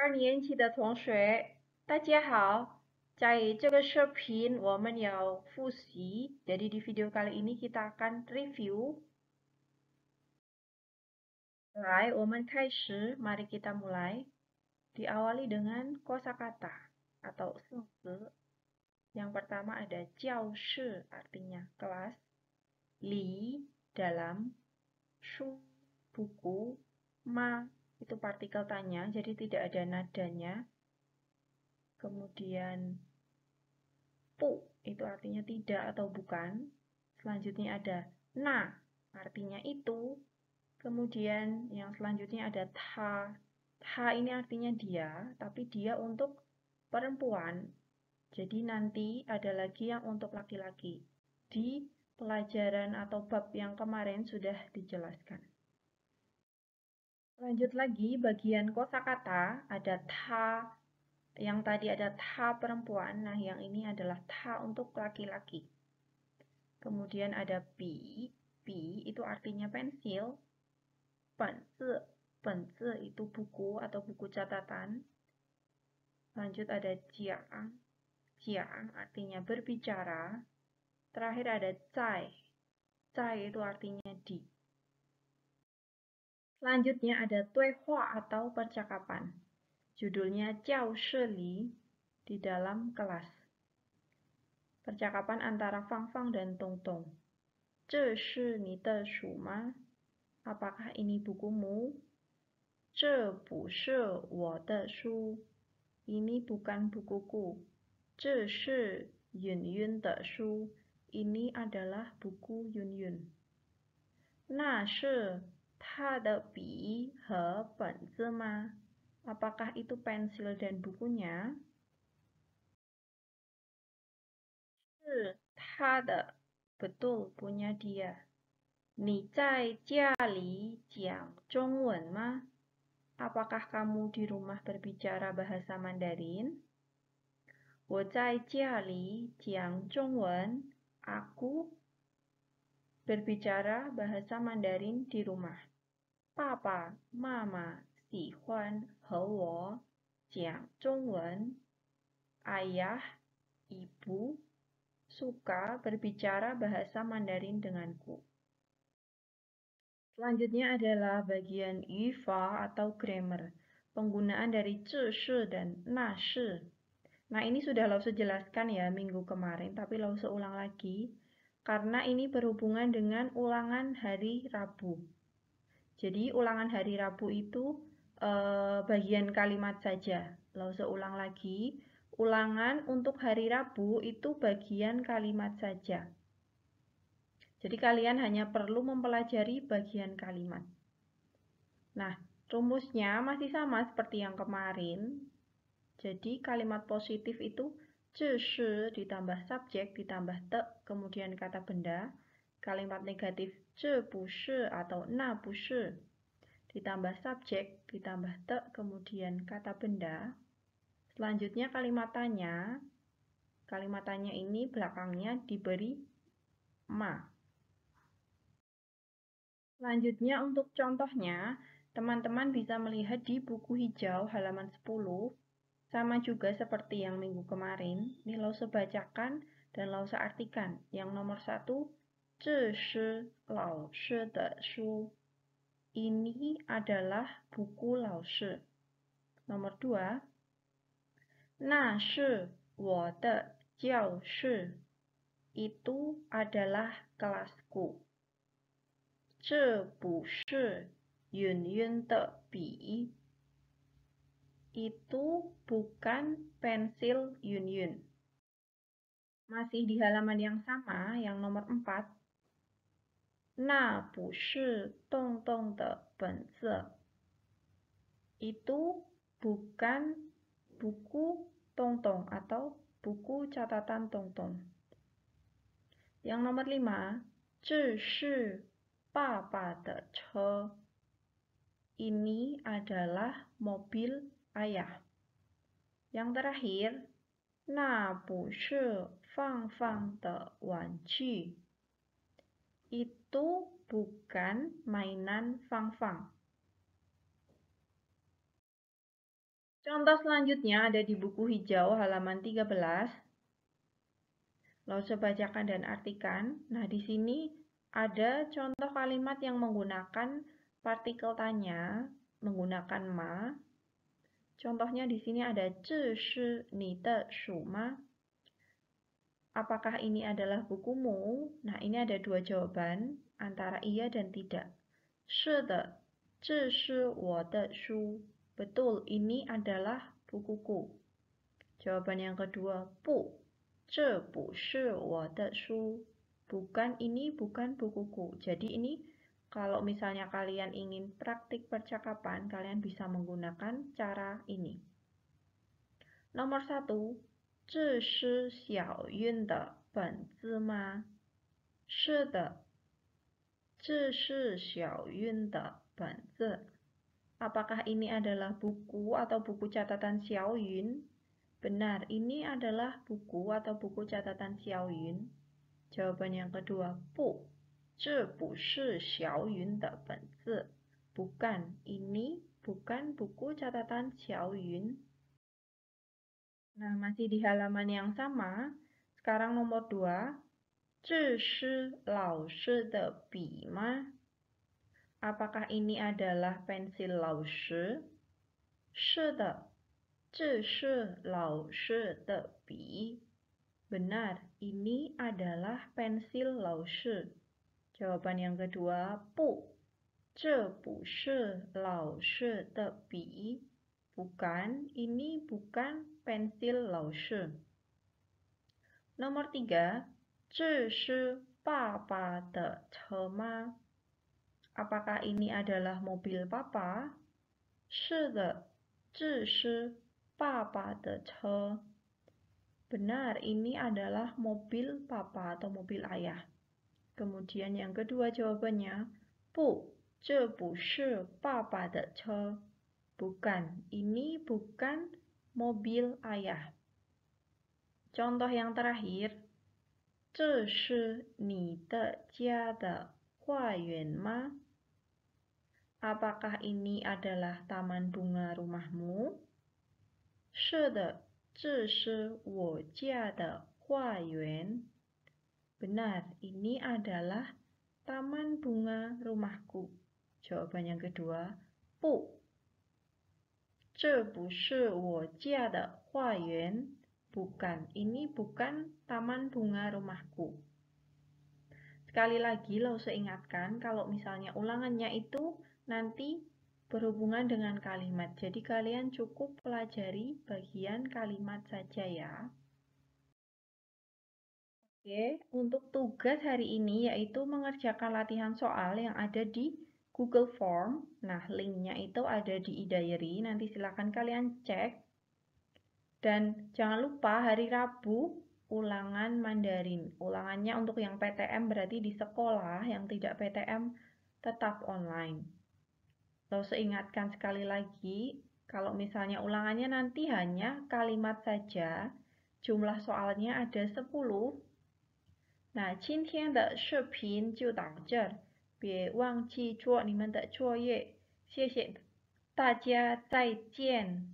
二年级的同学，大家好。在这个视频我们要复习。Jadi di video kali ini kita akan review. 来，我们开始。Mari kita mulai. Diawali dengan kosakata atau sengse. Yang pertama ada jiaoshi, artinya kelas. Li dalam. Shu buku. Ma itu partikel tanya, jadi tidak ada nadanya. Kemudian pu itu artinya tidak atau bukan. Selanjutnya ada na, artinya itu. Kemudian yang selanjutnya ada tha. Tha ini artinya dia, tapi dia untuk perempuan. Jadi nanti ada lagi yang untuk laki-laki. Di pelajaran atau bab yang kemarin sudah dijelaskan. Lanjut lagi, bagian kosakata ada ta, yang tadi ada ta perempuan, nah yang ini adalah ta untuk laki-laki. Kemudian ada bi, bi itu artinya pensil, pense, pense itu buku atau buku catatan. Lanjut ada jiang, jiang artinya berbicara. Terakhir ada cai, cai itu artinya di. Selanjutnya ada tuehua atau percakapan. Judulnya Jiao Sheli di dalam kelas. Percakapan antara Fang Fang dan Tong Tong. Zhe shi ni de shu ma? Apakah ini bukumu? Zhe bu shi wo de shu. Ini bukan bukuku. Zhe shi Yun Yun de shu. Ini adalah buku Yun Yun. Na shi 他的笔和本子吗? Apakah itu pensil dan bukunya? 是他的, betul punya dia. Ni Apakah kamu di rumah berbicara bahasa Mandarin? aku berbicara bahasa Mandarin di rumah. 爸爸妈妈喜欢和我讲中文。Ayah, ibu suka berbicara bahasa Mandarin denganku. Selanjutnya adalah bagian yifa atau grammar, penggunaan dari zhe shi dan na, shi. Nah, ini sudah lo sejelaskan ya minggu kemarin, tapi lo seulang lagi, karena ini berhubungan dengan ulangan hari Rabu. Jadi ulangan hari Rabu itu eh, bagian kalimat saja. Lalu seulang lagi, ulangan untuk hari Rabu itu bagian kalimat saja. Jadi kalian hanya perlu mempelajari bagian kalimat. Nah, rumusnya masih sama seperti yang kemarin. Jadi kalimat positif itu ditambah subjek ditambah te kemudian kata benda. Kalimat negatif atau na bu Ditambah subjek, ditambah te, kemudian kata benda. Selanjutnya kalimat tanya. Kalimat tanya ini belakangnya diberi ma. Selanjutnya untuk contohnya, teman-teman bisa melihat di buku hijau halaman 10. Sama juga seperti yang minggu kemarin, ini lo sebacakan dan lo seartikan Yang nomor satu 这是老师的书。Ini adalah buku 老师。Nomor dua，那是我的教室。Itu adalah kelasku。这不是圆圆的笔。Itu bukan pensil Yunyun. Masih di halaman yang sama, yang nomor 4, 那不是洞洞的本子。Itu bukan buku tongtong atau buku catatan tongtong. Yang nomor lima, 这是爸爸的车. Ini adalah mobil ayah. Yang terakhir, 那不是放放的玩具。itu bukan mainan fang-fang. Contoh selanjutnya ada di buku hijau halaman 13. Lose bacakan dan artikan. Nah, di sini ada contoh kalimat yang menggunakan partikel tanya, menggunakan ma. Contohnya di sini ada ma apakah ini adalah bukumu? Nah, ini ada dua jawaban antara iya dan tidak. Betul, ini adalah bukuku. Jawaban yang kedua, bu. Bukan ini bukan bukuku. Jadi ini kalau misalnya kalian ingin praktik percakapan, kalian bisa menggunakan cara ini. Nomor satu, 这是小运的本质吗？是的，这是小运的本质。Apakah ini adalah buku atau buku catatan Xiao Yun? Benar, ini adalah buku atau buku catatan Xiao Yun. Jawaban yang kedua, bu. Xiao bukan ini bukan buku catatan Xiao Yun. Nah, masih di halaman yang sama. Sekarang nomor 2. Apakah ini adalah pensil Lao Shi? ini adalah pensil Lao Shi. Jawaban yang kedua, bu. Bukan, ini bukan pensil Lao Shi. Nomor tiga, Zhi Shi Papa De Che Ma. Apakah ini adalah mobil papa? Shi de Zhi Shi Papa De Che. Benar, ini adalah mobil papa atau mobil ayah. Kemudian yang kedua jawabannya, Bu, zhe bu shi papa de che. Bukan, ini bukan mobil ayah. Contoh yang terakhir, Apakah ini adalah taman bunga rumahmu? Benar. ini adalah taman bunga rumahku. Jawaban yang kedua, 这不是我家的花园，bukan ini bukan taman bunga rumahku. Sekali lagi, lo seingatkan kalau misalnya ulangannya itu nanti berhubungan dengan kalimat. Jadi kalian cukup pelajari bagian kalimat saja ya. Oke, untuk tugas hari ini yaitu mengerjakan latihan soal yang ada di Google Form. Nah, linknya itu ada di e-diary. nanti silakan kalian cek. Dan jangan lupa hari Rabu ulangan Mandarin. Ulangannya untuk yang PTM berarti di sekolah, yang tidak PTM tetap online. Lalu seingatkan sekali lagi, kalau misalnya ulangannya nanti hanya kalimat saja, jumlah soalnya ada 10. Nah, 今天的视频就到这儿。别忘记做你们的作业，谢谢大家，再见。